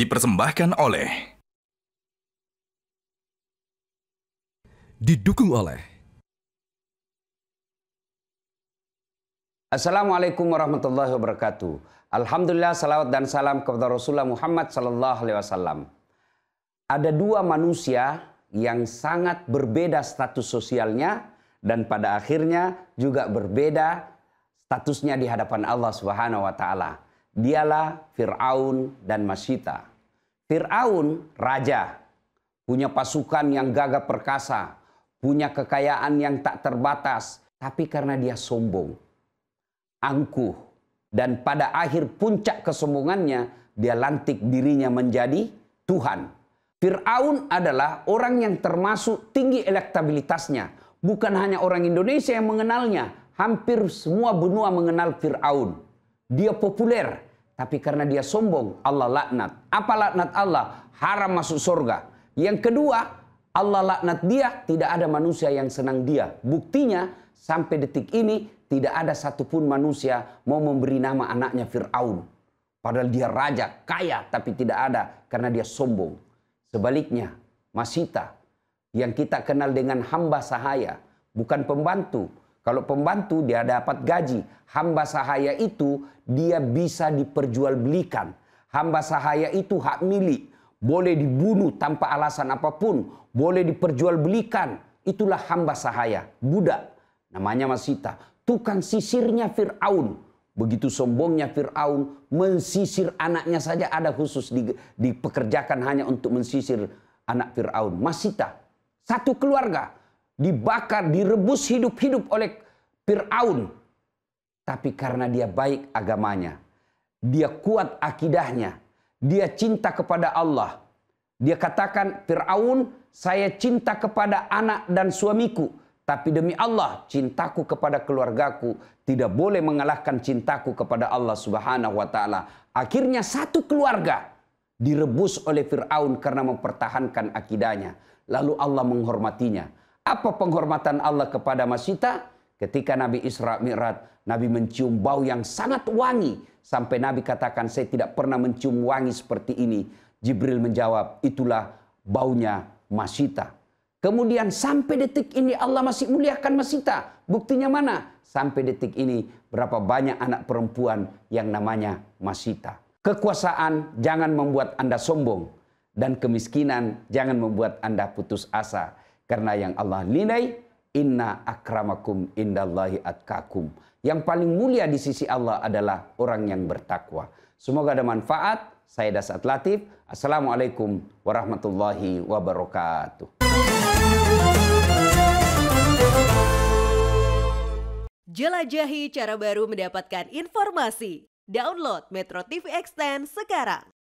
dipersembahkan oleh didukung oleh Assalamualaikum warahmatullahi wabarakatuh. Alhamdulillah salawat dan salam kepada Rasulullah Muhammad sallallahu alaihi wasallam. Ada dua manusia yang sangat berbeda status sosialnya dan pada akhirnya juga berbeda statusnya di hadapan Allah Subhanahu wa taala. Dialah Fir'aun dan Masita. Fir'aun raja, punya pasukan yang gagah perkasa, punya kekayaan yang tak terbatas, tapi karena dia sombong, angkuh, dan pada akhir puncak kesombongannya, dia lantik dirinya menjadi Tuhan. Fir'aun adalah orang yang termasuk tinggi elektabilitasnya. Bukan hanya orang Indonesia yang mengenalnya, hampir semua benua mengenal Fir'aun dia populer. Tapi karena dia sombong, Allah laknat. Apa laknat Allah? Haram masuk surga. Yang kedua, Allah laknat dia, tidak ada manusia yang senang dia. Buktinya, sampai detik ini, tidak ada satupun manusia mau memberi nama anaknya Fir'aun. Padahal dia raja, kaya, tapi tidak ada karena dia sombong. Sebaliknya, Masita, yang kita kenal dengan hamba sahaya, bukan pembantu, kalau pembantu dia dapat gaji. Hamba sahaya itu dia bisa diperjualbelikan. Hamba sahaya itu hak milik. Boleh dibunuh tanpa alasan apapun. Boleh diperjualbelikan. Itulah hamba sahaya. Budak. Namanya Masita. Tukang sisirnya Fir'aun. Begitu sombongnya Fir'aun mensisir anaknya saja ada khusus di, dipekerjakan hanya untuk mensisir anak Fir'aun. Masita. Satu keluarga dibakar, direbus hidup-hidup oleh Fir'aun. Tapi karena dia baik agamanya, dia kuat akidahnya, dia cinta kepada Allah. Dia katakan, Fir'aun, saya cinta kepada anak dan suamiku. Tapi demi Allah, cintaku kepada keluargaku tidak boleh mengalahkan cintaku kepada Allah Subhanahu wa Ta'ala. Akhirnya, satu keluarga direbus oleh Firaun karena mempertahankan akidahnya. Lalu Allah menghormatinya. Apa penghormatan Allah kepada Masita? Ketika Nabi Isra Mi'raj, Nabi mencium bau yang sangat wangi. Sampai Nabi katakan, saya tidak pernah mencium wangi seperti ini. Jibril menjawab, itulah baunya Masita. Kemudian sampai detik ini Allah masih muliakan Masita. Buktinya mana? Sampai detik ini berapa banyak anak perempuan yang namanya Masita. Kekuasaan jangan membuat Anda sombong. Dan kemiskinan jangan membuat Anda putus asa. Karena yang Allah nilai inna akramakum indallahi atkakum. Yang paling mulia di sisi Allah adalah orang yang bertakwa. Semoga ada manfaat. Saya Dasat Latif. Assalamualaikum warahmatullahi wabarakatuh. Jelajahi cara baru mendapatkan informasi. Download Metro TV Extend sekarang.